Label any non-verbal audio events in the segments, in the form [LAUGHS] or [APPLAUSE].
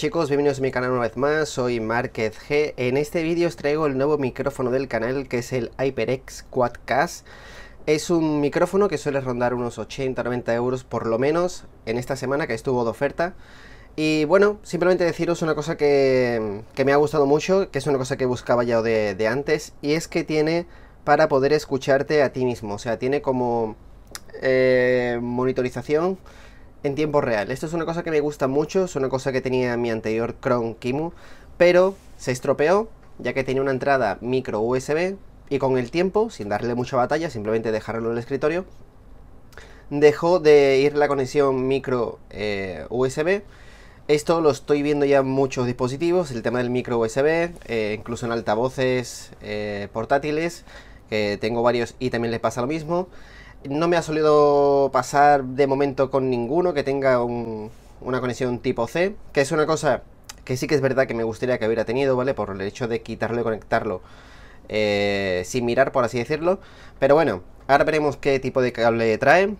chicos, bienvenidos a mi canal una vez más, soy Márquez G. En este vídeo os traigo el nuevo micrófono del canal que es el HyperX Quadcast. Es un micrófono que suele rondar unos 80-90 euros por lo menos en esta semana que estuvo de oferta. Y bueno, simplemente deciros una cosa que, que me ha gustado mucho, que es una cosa que buscaba ya de, antes, y es que tiene para poder escucharte a ti mismo, o sea, tiene como eh, monitorización en tiempo real. Esto es una cosa que me gusta mucho, es una cosa que tenía mi anterior Chrome Kimu, pero se estropeó ya que tenía una entrada micro USB y con el tiempo, sin darle mucha batalla, simplemente dejarlo en el escritorio, dejó de ir la conexión micro eh, USB. Esto lo estoy viendo ya en muchos dispositivos, el tema del micro USB, eh, incluso en altavoces eh, portátiles, que tengo varios y también les pasa lo mismo. No me ha solido pasar de momento con ninguno que tenga una conexión tipo C, que es una cosa que sí que es verdad que me gustaría que hubiera tenido, ¿vale? Por el hecho de quitarlo y conectarlo eh, sin mirar, por así decirlo. Pero bueno, ahora veremos qué tipo de cable trae.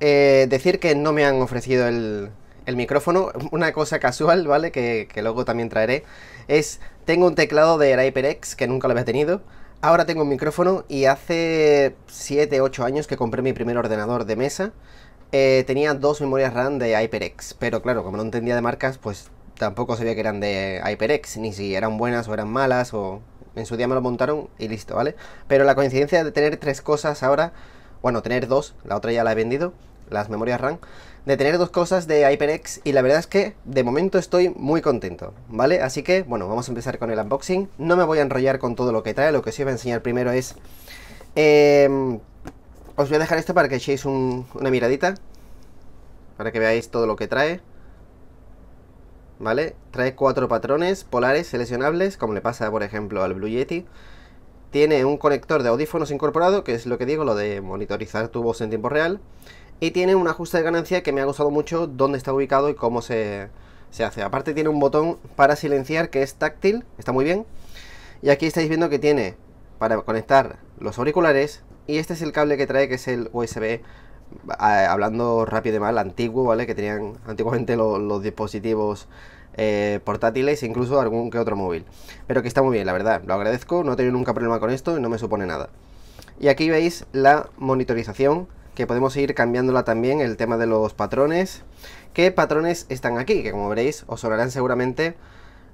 Eh, decir que no me han ofrecido el, micrófono, [LAUGHS] una cosa casual, ¿vale? Que, que, luego también traeré. Es, tengo un teclado de HyperX que nunca lo había tenido. Ahora tengo un micrófono y hace 7, 8 años que compré mi primer ordenador de mesa. Eh, tenía dos memorias RAM de HyperX, pero claro, como no entendía de marcas, pues tampoco sabía que eran de HyperX, ni si eran buenas o eran malas, o en su día me lo montaron y listo, ¿vale? Pero la coincidencia de tener tres cosas ahora, bueno, tener dos, la otra ya la he vendido, las memorias RAM, de tener dos cosas de HyperX y la verdad es que de momento estoy muy contento, ¿vale? Así que, bueno, vamos a empezar con el unboxing. No me voy a enrollar con todo lo que trae, lo que sí iba a enseñar primero es... Em, os voy a dejar esto para que echéis un, una miradita, para que veáis todo lo que trae. ¿Vale? Trae cuatro patrones polares seleccionables, como le pasa, por ejemplo, al Blue Yeti. Tiene un conector de audífonos incorporado, que es lo que digo, lo de monitorizar tu voz en tiempo real. Y tiene un ajuste de ganancia que me ha gustado mucho dónde está ubicado y cómo se, hace. Aparte tiene un botón para silenciar que es táctil, está muy bien. Y aquí estáis viendo que tiene para conectar los auriculares y este es el cable que trae que es el USB hablando rápido y mal, antiguo, ¿vale? Que tenían antiguamente los dispositivos eh, portátiles e incluso algún que otro móvil. Pero que está muy bien, la verdad, lo agradezco, no he tenido nunca problema con esto y no me supone nada. Y aquí veis la monitorización que podemos ir cambiándola también, el tema de los patrones. ¿Qué patrones están aquí? Que como veréis os hablarán seguramente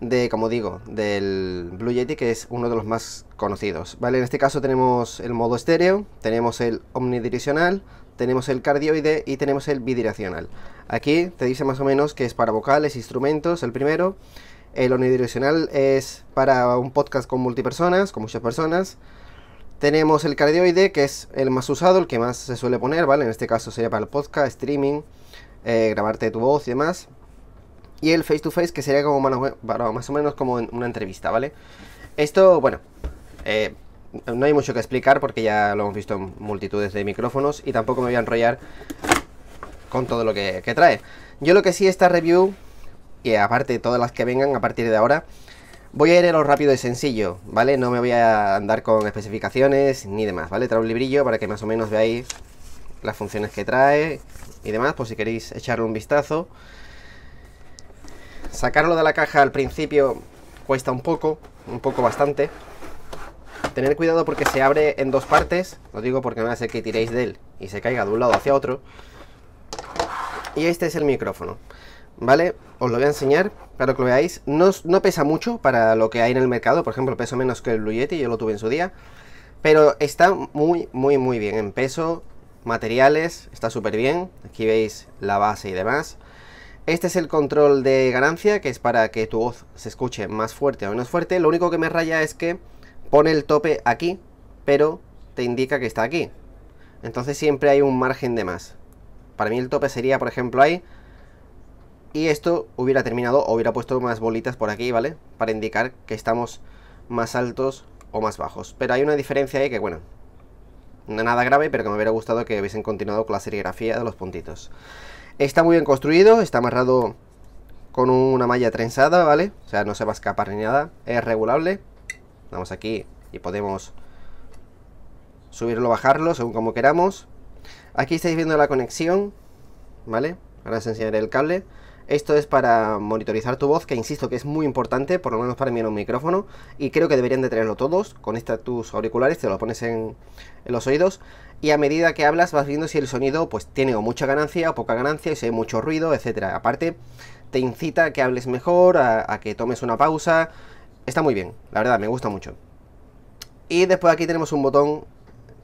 de, como digo, del Blue Yeti, que es uno de los más conocidos. ¿vale? En este caso tenemos el modo estéreo, tenemos el omnidireccional, tenemos el cardioide y tenemos el bidireccional. Aquí te dice más o menos que es para vocales, instrumentos, el primero. El omnidireccional es para un podcast con multipersonas, con muchas personas. Tenemos el cardioide, que es el más usado, el que más se suele poner, ¿vale? En este caso sería para el podcast, streaming, eh, grabarte tu voz y demás. Y el face to face, que sería como más o menos como una entrevista, ¿vale? Esto, bueno, eh, no hay mucho que explicar porque ya lo hemos visto en multitudes de micrófonos y tampoco me voy a enrollar con todo lo que, que trae. Yo lo que sí, esta review, y aparte todas las que vengan a partir de ahora, Voy a ir a lo rápido y sencillo, ¿vale? No me voy a andar con especificaciones ni demás, ¿vale? Trae un librillo para que más o menos veáis las funciones que trae y demás, por si queréis echarle un vistazo. Sacarlo de la caja al principio cuesta un poco, un poco bastante. Tener cuidado porque se abre en dos partes, lo digo porque no hace que tiréis de él y se caiga de un lado hacia otro. Y este es el micrófono. ¿vale? Os lo voy a enseñar para que lo veáis. No, no pesa mucho para lo que hay en el mercado, por ejemplo, peso menos que el Blue yo lo tuve en su día. Pero está muy, muy, muy bien en peso, materiales, está súper bien. Aquí veis la base y demás. Este es el control de ganancia, que es para que tu voz se escuche más fuerte o menos fuerte. Lo único que me raya es que pone el tope aquí, pero te indica que está aquí. Entonces siempre hay un margen de más. Para mí el tope sería, por ejemplo, ahí, y esto hubiera terminado, o hubiera puesto más bolitas por aquí, ¿vale? Para indicar que estamos más altos o más bajos. Pero hay una diferencia ahí que, bueno, nada grave, pero que me hubiera gustado que hubiesen continuado con la serigrafía de los puntitos. Está muy bien construido, está amarrado con una malla trenzada, ¿vale? O sea, no se va a escapar ni nada, es regulable. Vamos aquí y podemos subirlo, bajarlo, según como queramos. Aquí estáis viendo la conexión, ¿vale? Ahora os enseñaré el cable. Esto es para monitorizar tu voz, que insisto que es muy importante, por lo menos para mí en un micrófono, y creo que deberían de tenerlo todos. Con estos tus auriculares, te lo pones en, los oídos, y a medida que hablas vas viendo si el sonido pues tiene o mucha ganancia o poca ganancia, y si hay mucho ruido, etc. Aparte, te incita a que hables mejor, a que tomes una pausa. Está muy bien, la verdad, me gusta mucho. Y después aquí tenemos un botón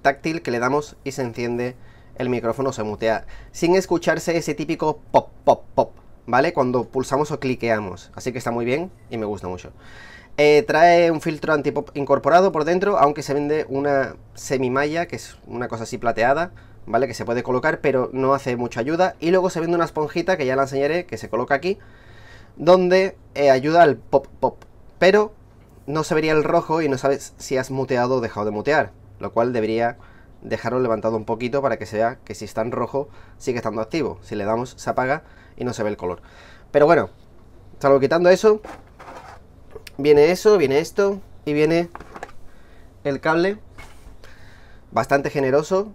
táctil que le damos y se enciende el micrófono, se mutea, sin escucharse ese típico pop, pop, pop ¿vale? Cuando pulsamos o cliqueamos, así que está muy bien y me gusta mucho. Eh, trae un filtro antipop incorporado por dentro, aunque se vende una semimalla, que es una cosa así plateada, ¿vale? Que se puede colocar, pero no hace mucha ayuda. Y luego se vende una esponjita, que ya la enseñaré, que se coloca aquí, donde eh, ayuda al pop pop. Pero no se vería el rojo y no sabes si has muteado o dejado de mutear, lo cual debería dejarlo levantado un poquito para que se vea que si está en rojo sigue estando activo. Si le damos, se apaga y no se ve el color. Pero bueno, salvo quitando eso, viene eso, viene esto y viene el cable bastante generoso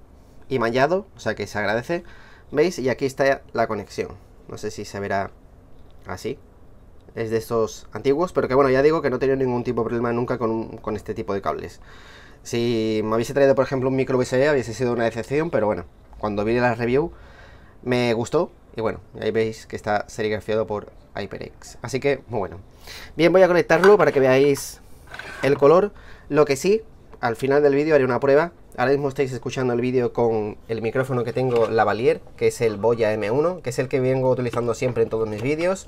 y mallado, o sea que se agradece. ¿Veis? Y aquí está la conexión. No sé si se verá así. Es de estos antiguos, pero que bueno, ya digo que no he tenido ningún tipo de problema nunca con, este tipo de cables. Si me hubiese traído, por ejemplo, un micro USB, hubiese sido una decepción, pero bueno, cuando vi la review me gustó y bueno, ahí veis que está serigrafiado por HyperX. Así que, muy bueno. Bien, voy a conectarlo para que veáis el color. Lo que sí, al final del vídeo haré una prueba. Ahora mismo estáis escuchando el vídeo con el micrófono que tengo la Valier, que es el Boya M1, que es el que vengo utilizando siempre en todos mis vídeos.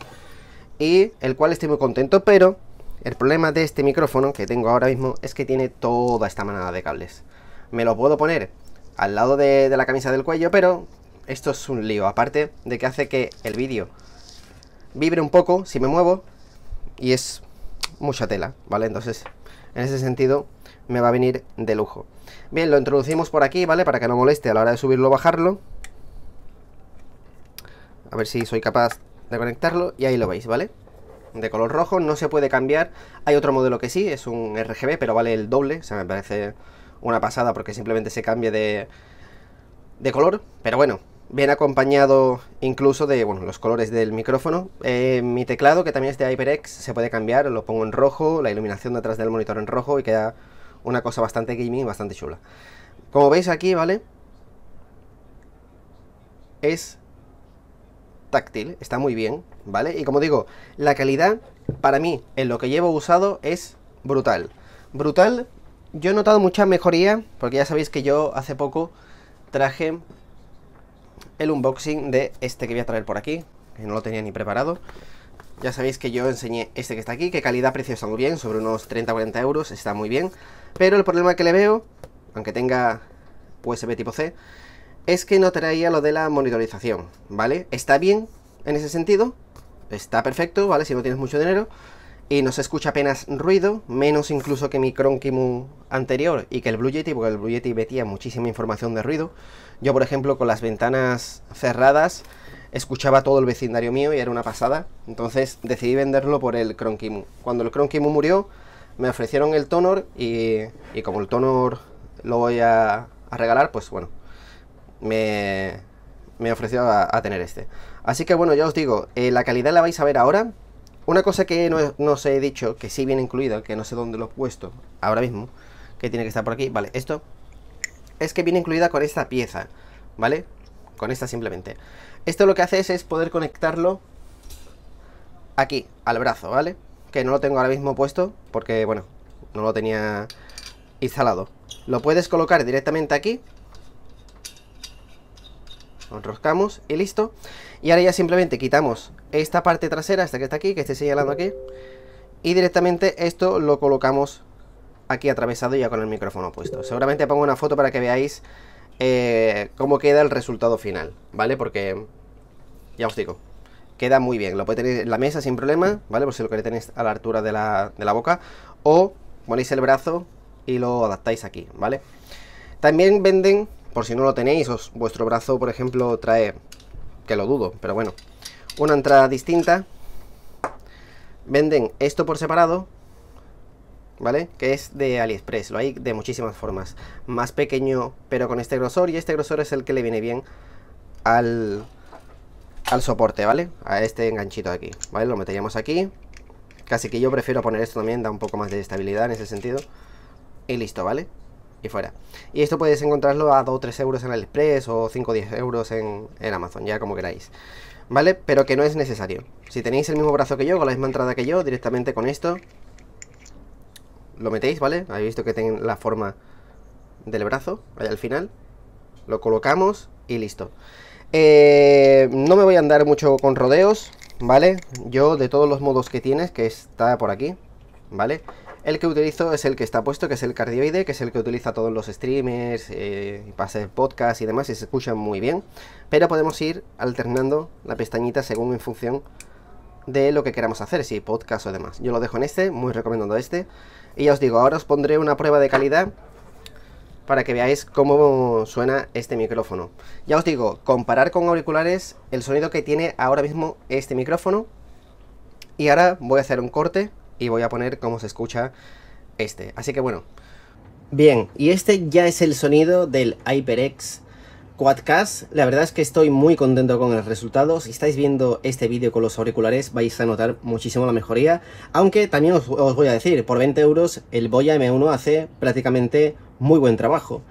Y el cual estoy muy contento, pero el problema de este micrófono que tengo ahora mismo es que tiene toda esta manada de cables. Me lo puedo poner al lado de, de la camisa del cuello, pero esto es un lío. Aparte de que hace que el vídeo vibre un poco si me muevo y es mucha tela, ¿vale? Entonces, en ese sentido me va a venir de lujo. Bien, lo introducimos por aquí, ¿vale? Para que no moleste a la hora de subirlo o bajarlo. A ver si soy capaz de conectarlo y ahí lo veis, ¿vale? De color rojo, no se puede cambiar. Hay otro modelo que sí, es un RGB, pero vale el doble. O sea, me parece una pasada porque simplemente se cambia de, de color. Pero bueno, Bien acompañado incluso de bueno, los colores del micrófono. Eh, mi teclado, que también es de HyperX, se puede cambiar, lo pongo en rojo, la iluminación detrás del monitor en rojo y queda una cosa bastante gaming, bastante chula. Como veis aquí, ¿vale? Es táctil, está muy bien, ¿vale? Y como digo, la calidad para mí en lo que llevo usado es brutal. Brutal, yo he notado mucha mejoría, porque ya sabéis que yo hace poco traje el unboxing de este que voy a traer por aquí, que no lo tenía ni preparado. Ya sabéis que yo enseñé este que está aquí, que calidad-precio está muy bien, sobre unos 30-40 euros, está muy bien. Pero el problema que le veo, aunque tenga USB tipo C, es que no traía lo de la monitorización, ¿vale? Está bien en ese sentido, está perfecto, ¿vale? Si no tienes mucho dinero, y no se escucha apenas ruido, menos incluso que mi Cronkimu anterior y que el Blue Yeti, porque el Blue Yeti metía muchísima información de ruido. Yo, por ejemplo, con las ventanas cerradas escuchaba todo el vecindario mío y era una pasada. Entonces decidí venderlo por el Cronkimu. Cuando el Cronkimu murió, me ofrecieron el Tonor y, como el Tonor lo voy a, regalar, pues bueno, me, me ofreció a, tener este. Así que bueno, ya os digo, eh, la calidad la vais a ver ahora. Una cosa que no, os he dicho, que sí viene incluida, que no sé dónde lo he puesto ahora mismo, que tiene que estar por aquí, vale, esto es que viene incluida con esta pieza, ¿vale? Con esta simplemente. Esto lo que hace es, es poder conectarlo aquí, al brazo, ¿vale? Que no lo tengo ahora mismo puesto porque, bueno, no lo tenía instalado. Lo puedes colocar directamente aquí. Lo enroscamos y listo. Y ahora ya simplemente quitamos esta parte trasera, esta que está aquí, que está señalando aquí. Y directamente esto lo colocamos aquí atravesado ya con el micrófono puesto. Seguramente pongo una foto para que veáis eh, cómo queda el resultado final, ¿vale? Porque ya os digo, queda muy bien. Lo puede tener en la mesa sin problema, ¿vale? Por si lo queréis tener a la altura de la, de la boca. O ponéis el brazo y lo adaptáis aquí, ¿vale? También venden, por si no lo tenéis, os, vuestro brazo, por ejemplo, trae que lo dudo, pero bueno. Una entrada distinta. Venden esto por separado, ¿vale? Que es de AliExpress, lo hay de muchísimas formas. Más pequeño, pero con este grosor, y este grosor es el que le viene bien al, soporte, ¿vale? A este enganchito de aquí, ¿vale? Lo meteríamos aquí. Casi que yo prefiero poner esto también, da un poco más de estabilidad en ese sentido. Y listo, ¿vale? y fuera. Y esto podéis encontrarlo a 2 o 3 euros en Aliexpress o 5 o 10 euros en, Amazon, ya como queráis. ¿Vale? Pero que no es necesario. Si tenéis el mismo brazo que yo, con la misma entrada que yo, directamente con esto, lo metéis, ¿vale? Habéis visto que tienen la forma del brazo, al final. Lo colocamos y listo. Eh, no me voy a andar mucho con rodeos, ¿vale? Yo de todos los modos que tienes, que está por aquí, ¿vale? El que utilizo es el que está puesto, que es el cardioide, que es el que utiliza todos los streamers, eh, para hacer podcast y demás, y se escucha muy bien. Pero podemos ir alternando la pestañita según en función de lo que queramos hacer, si podcast o demás. Yo lo dejo en este, muy recomendando este. Y ya os digo, ahora os pondré una prueba de calidad para que veáis cómo suena este micrófono. Ya os digo, comparar con auriculares el sonido que tiene ahora mismo este micrófono. Y ahora voy a hacer un corte y voy a poner cómo se escucha este. Así que bueno. Bien, y este ya es el sonido del HyperX Quadcast. La verdad es que estoy muy contento con el resultado. Si estáis viendo este vídeo con los auriculares vais a notar muchísimo la mejoría. Aunque también os, voy a decir, por 20 euros el Boya M1 hace prácticamente muy buen trabajo.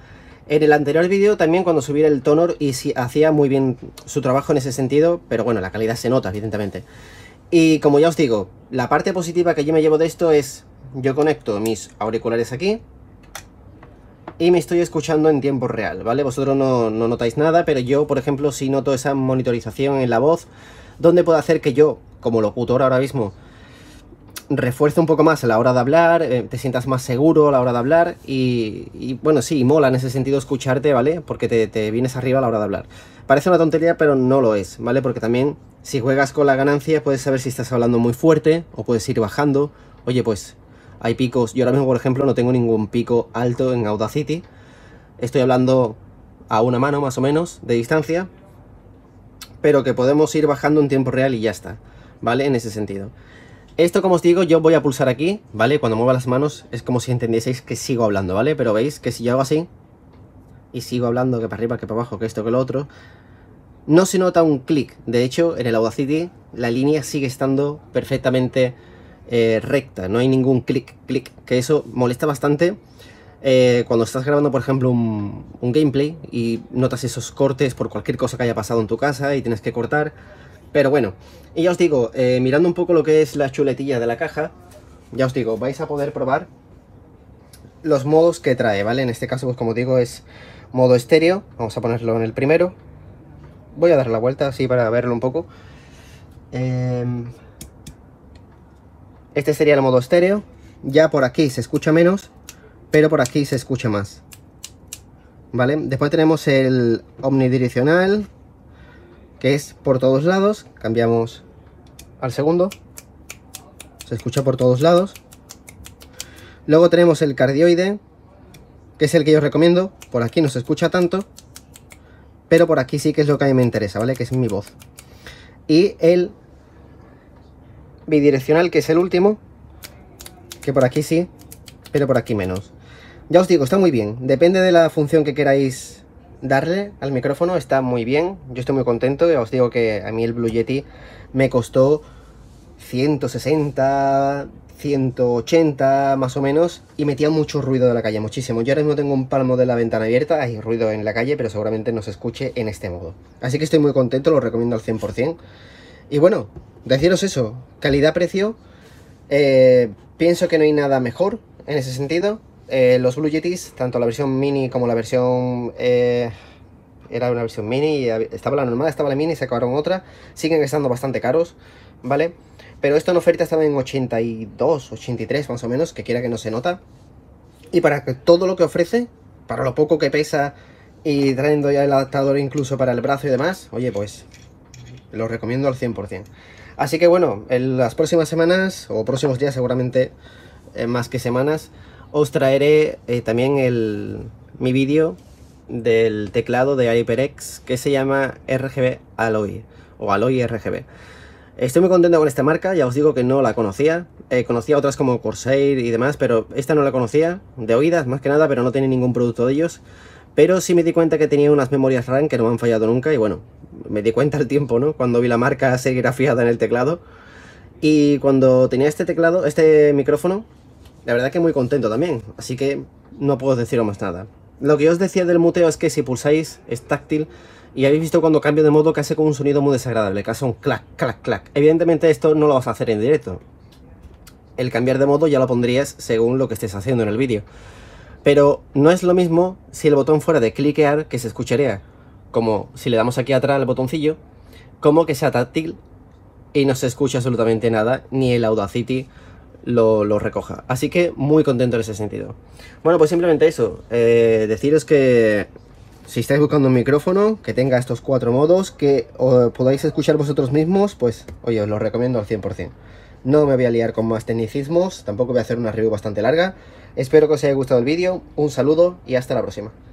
En el anterior vídeo también cuando subiera el Tonor y si, hacía muy bien su trabajo en ese sentido, pero bueno, la calidad se nota evidentemente. Y como ya os digo, la parte positiva que yo me llevo de esto es, yo conecto mis auriculares aquí y me estoy escuchando en tiempo real, ¿vale? Vosotros no, no notáis nada, pero yo, por ejemplo, si noto esa monitorización en la voz, donde puedo hacer que yo, como locutor ahora mismo, refuerza un poco más a la hora de hablar, eh, te sientas más seguro a la hora de hablar y, bueno, sí, mola en ese sentido escucharte, ¿vale? Porque te, vienes arriba a la hora de hablar. Parece una tontería, pero no lo es, ¿vale? Porque también si juegas con la ganancia puedes saber si estás hablando muy fuerte o puedes ir bajando. Oye, pues hay picos, yo ahora mismo por ejemplo no tengo ningún pico alto en Audacity, estoy hablando a una mano más o menos de distancia, pero que podemos ir bajando en tiempo real y ya está, ¿vale? En ese sentido. Esto, como os digo, yo voy a pulsar aquí, ¿vale? Cuando mueva las manos es como si entendieseis que sigo hablando, ¿vale? Pero veis que si yo hago así y sigo hablando que para arriba, que para abajo, que esto, que lo otro, no se nota un clic. De hecho, en el Audacity la línea sigue estando perfectamente eh, recta, no hay ningún clic, clic, que eso molesta bastante. Eh, cuando estás grabando, por ejemplo, un, un gameplay y notas esos cortes por cualquier cosa que haya pasado en tu casa y tienes que cortar, pero bueno, y ya os digo, eh, mirando un poco lo que es la chuletilla de la caja, ya os digo, vais a poder probar los modos que trae, ¿vale? En este caso, pues como digo, es modo estéreo. Vamos a ponerlo en el primero. Voy a dar la vuelta así para verlo un poco. Em, este sería el modo estéreo. Ya por aquí se escucha menos, pero por aquí se escucha más. ¿Vale? Después tenemos el omnidireccional, que es por todos lados. Cambiamos al segundo. Se escucha por todos lados. Luego tenemos el cardioide, que es el que yo recomiendo. Por aquí no se escucha tanto, pero por aquí sí que es lo que a mí me interesa, ¿vale? Que es mi voz. Y el bidireccional, que es el último, que por aquí sí, pero por aquí menos. Ya os digo, está muy bien. Depende de la función que queráis darle al micrófono está muy bien. Yo estoy muy contento. Os digo que a mí el Blue Yeti me costó 160, 180 más o menos y metía mucho ruido de la calle, muchísimo. Yo ahora mismo tengo un palmo de la ventana abierta, hay ruido en la calle, pero seguramente no se escuche en este modo. Así que estoy muy contento, lo recomiendo al 100%. Y bueno, deciros eso, calidad-precio, eh, pienso que no hay nada mejor en ese sentido. Eh, los Blue Yetis, tanto la versión mini como la versión... Eh, era una versión mini, y estaba la normal, estaba la mini, se acabaron otra. Siguen estando bastante caros, ¿vale? Pero esto en oferta estaba en 82, 83 más o menos, que quiera que no se nota. Y para que todo lo que ofrece, para lo poco que pesa y trayendo ya el adaptador incluso para el brazo y demás, oye, pues lo recomiendo al 100%. Así que bueno, en las próximas semanas, o próximos días seguramente, eh, más que semanas, os traeré eh, también mi vídeo del teclado de HyperX que se llama RGB Alloy o Alloy RGB. Estoy muy contento con esta marca, ya os digo que no la conocía. Eh, conocía otras como Corsair y demás, pero esta no la conocía, de oídas más que nada, pero no tenía ningún producto de ellos. Pero sí me di cuenta que tenía unas memorias RAM que no me han fallado nunca y bueno, me di cuenta al tiempo, ¿no? Cuando vi la marca [LAUGHS] serigrafiada en el teclado. Y cuando tenía este teclado, este micrófono, la verdad que muy contento también, así que no puedo deciros más nada. Lo que os decía del muteo es que si pulsáis es táctil y habéis visto cuando cambio de modo que hace como un sonido muy desagradable, que hace un clac, clac, clac. Evidentemente esto no lo vas a hacer en directo. El cambiar de modo ya lo pondrías según lo que estés haciendo en el vídeo. Pero no es lo mismo si el botón fuera de cliquear que se escucharía, como si le damos aquí atrás al botoncillo, como que sea táctil y no se escucha absolutamente nada, ni el Audacity lo, recoja. Así que muy contento en ese sentido. Bueno, pues simplemente eso. Eh, deciros que si estáis buscando un micrófono que tenga estos cuatro modos, que podáis escuchar vosotros mismos, pues oye, os lo recomiendo al 100%. No me voy a liar con más tecnicismos, tampoco voy a hacer una review bastante larga. Espero que os haya gustado el vídeo, un saludo y hasta la próxima.